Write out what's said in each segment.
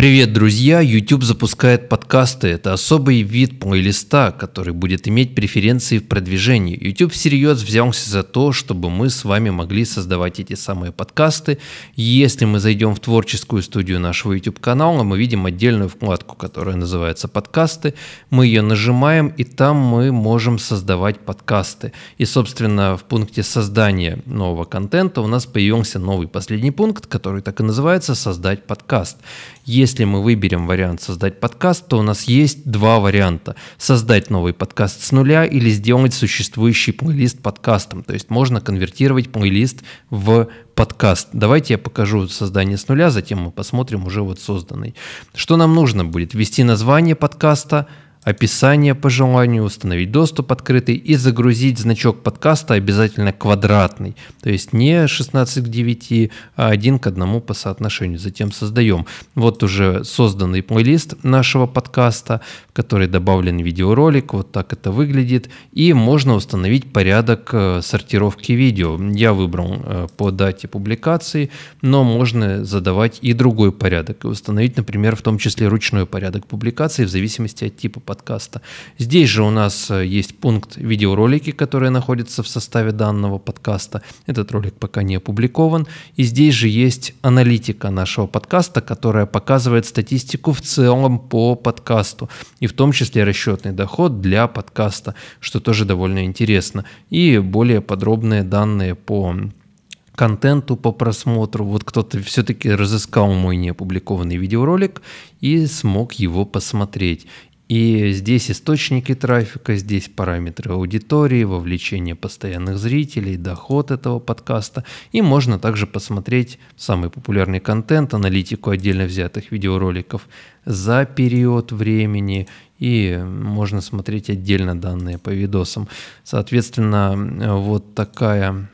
Привет, друзья! YouTube запускает подкасты. Это особый вид плейлиста, который будет иметь преференции в продвижении. YouTube всерьез взялся за то, чтобы мы с вами могли создавать эти самые подкасты. Если мы зайдем в творческую студию нашего YouTube канала, мы видим отдельную вкладку, которая называется «Подкасты». Мы ее нажимаем, и там мы можем создавать подкасты. И, собственно, в пункте создания нового контента у нас появился новый последний пункт, который так и называется «Создать подкаст». Если если мы выберем вариант создать подкаст, то у нас есть два варианта. Создать новый подкаст с нуля или сделать существующий плейлист подкастом. То есть можно конвертировать плейлист в подкаст. Давайте я покажу создание с нуля, затем мы посмотрим уже вот созданный. Что нам нужно будет? Ввести название подкаста, описание по желанию, установить доступ открытый и загрузить значок подкаста обязательно квадратный. То есть не 16 к 9, а 1 к 1 по соотношению. Затем создаем. Вот уже созданный плейлист нашего подкаста, в который добавлен видеоролик. Вот так это выглядит. И можно установить порядок э, сортировки видео. Я выбрал э, по дате публикации, но можно задавать и другой порядок. И установить, например, в том числе ручной порядок публикации в зависимости от типа подкаста. Здесь же у нас э, есть пункт видеоролики, которые находятся в составе данного подкаста. Этот ролик пока не опубликован. И здесь же есть аналитика нашего подкаста, которая показывает статистику в целом по подкасту. И в том числе расчетный доход для подкаста, что тоже довольно интересно. И более подробные данные по контенту по просмотру. Вот кто-то все-таки разыскал мой неопубликованный видеоролик и смог его посмотреть. И здесь источники трафика, здесь параметры аудитории, вовлечение постоянных зрителей, доход этого подкаста. И можно также посмотреть самый популярный контент, аналитику отдельно взятых видеороликов за период времени. И можно смотреть отдельно данные по видосам. Соответственно, вот такая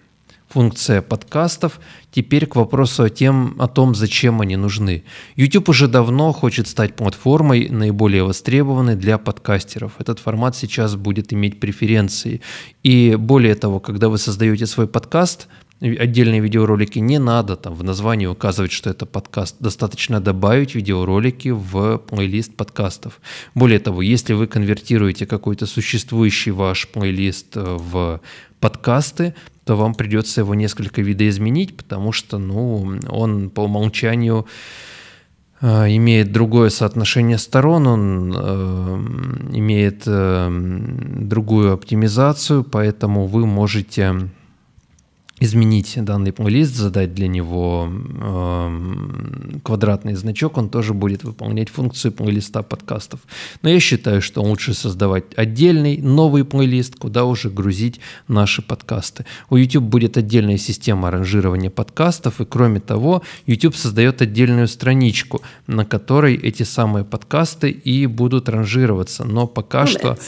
функция подкастов. Теперь к вопросу о, тем, о том, зачем они нужны. YouTube уже давно хочет стать платформой, наиболее востребованной для подкастеров. Этот формат сейчас будет иметь преференции. И более того, когда вы создаете свой подкаст, отдельные видеоролики не надо там в названии указывать, что это подкаст. Достаточно добавить видеоролики в плейлист подкастов. Более того, если вы конвертируете какой-то существующий ваш плейлист э, в подкасты, то вам придется его несколько видоизменить, потому что ну, он по умолчанию э, имеет другое соотношение сторон, он э, имеет э, другую оптимизацию, поэтому вы можете изменить данный плейлист, задать для него э, квадратный значок, он тоже будет выполнять функцию плейлиста подкастов. Но я считаю, что лучше создавать отдельный новый плейлист, куда уже грузить наши подкасты. У YouTube будет отдельная система ранжирования подкастов, и кроме того, YouTube создает отдельную страничку, на которой эти самые подкасты и будут ранжироваться. Но пока Let's. Ну что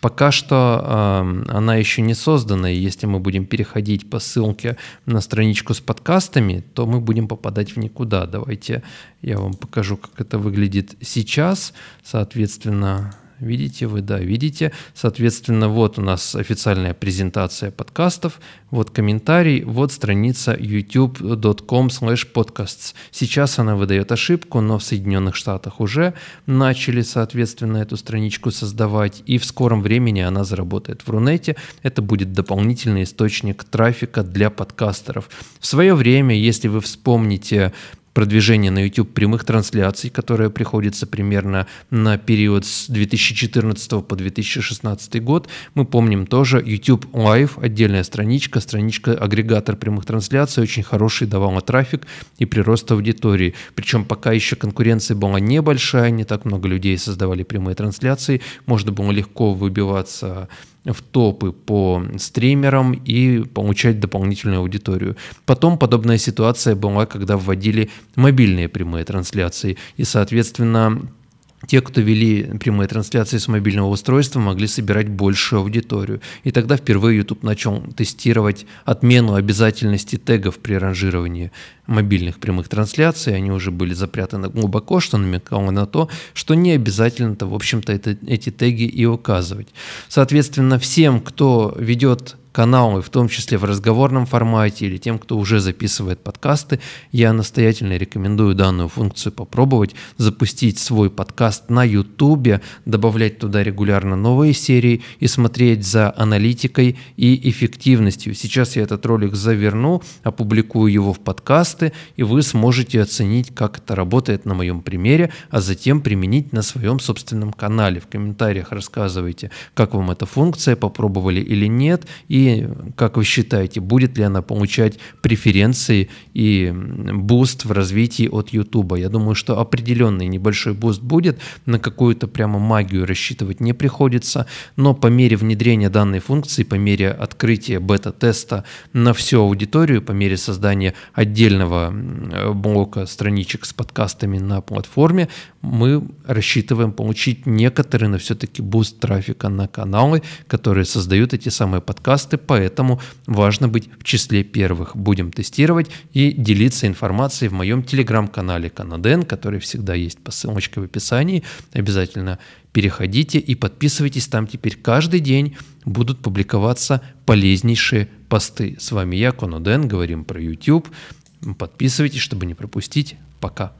Пока что э, она еще не создана, и если мы будем переходить по ссылке на страничку с подкастами, то мы будем попадать в никуда. Давайте я вам покажу, как это выглядит сейчас. Соответственно, Видите вы, да, видите. Соответственно, вот у нас официальная презентация подкастов, вот комментарий, вот страница youtube.com slash podcasts. Сейчас она выдает ошибку, но в Соединенных Штатах уже начали, соответственно, эту страничку создавать, и в скором времени она заработает в Рунете. Это будет дополнительный источник трафика для подкастеров. В свое время, если вы вспомните продвижение на YouTube прямых трансляций, которое приходится примерно на период с 2014 по 2016 год. Мы помним тоже YouTube Live, отдельная страничка, страничка агрегатор прямых трансляций, очень хороший, давала трафик и прирост аудитории. Причем пока еще конкуренция была небольшая, не так много людей создавали прямые трансляции, можно было легко выбиваться в топы по стримерам и получать дополнительную аудиторию. Потом подобная ситуация была, когда вводили мобильные прямые трансляции. И, соответственно, те, кто вели прямые трансляции с мобильного устройства, могли собирать большую аудиторию. И тогда впервые YouTube начал тестировать отмену обязательности тегов при ранжировании мобильных прямых трансляций. Они уже были запрятаны глубоко, что намекало на то, что не обязательно-то, в общем-то, эти теги и указывать. Соответственно, всем, кто ведет каналы, в том числе в разговорном формате или тем, кто уже записывает подкасты, я настоятельно рекомендую данную функцию попробовать, запустить свой подкаст на YouTube, добавлять туда регулярно новые серии и смотреть за аналитикой и эффективностью. Сейчас я этот ролик заверну, опубликую его в подкасты, и вы сможете оценить, как это работает на моем примере, а затем применить на своем собственном канале. В комментариях рассказывайте, как вам эта функция, попробовали или нет, и как вы считаете, будет ли она получать преференции и буст в развитии от YouTube? Я думаю, что определенный небольшой буст будет, на какую-то прямо магию рассчитывать не приходится, но по мере внедрения данной функции, по мере открытия бета-теста на всю аудиторию, по мере создания отдельного блока страничек с подкастами на платформе, мы рассчитываем получить некоторые, но все-таки буст трафика на каналы, которые создают эти самые подкасты, поэтому важно быть в числе первых. Будем тестировать и делиться информацией в моем телеграм-канале Канаден, который всегда есть по ссылочке в описании. Обязательно переходите и подписывайтесь. Там теперь каждый день будут публиковаться полезнейшие посты. С вами я, Коноден, говорим про YouTube. Подписывайтесь, чтобы не пропустить. Пока.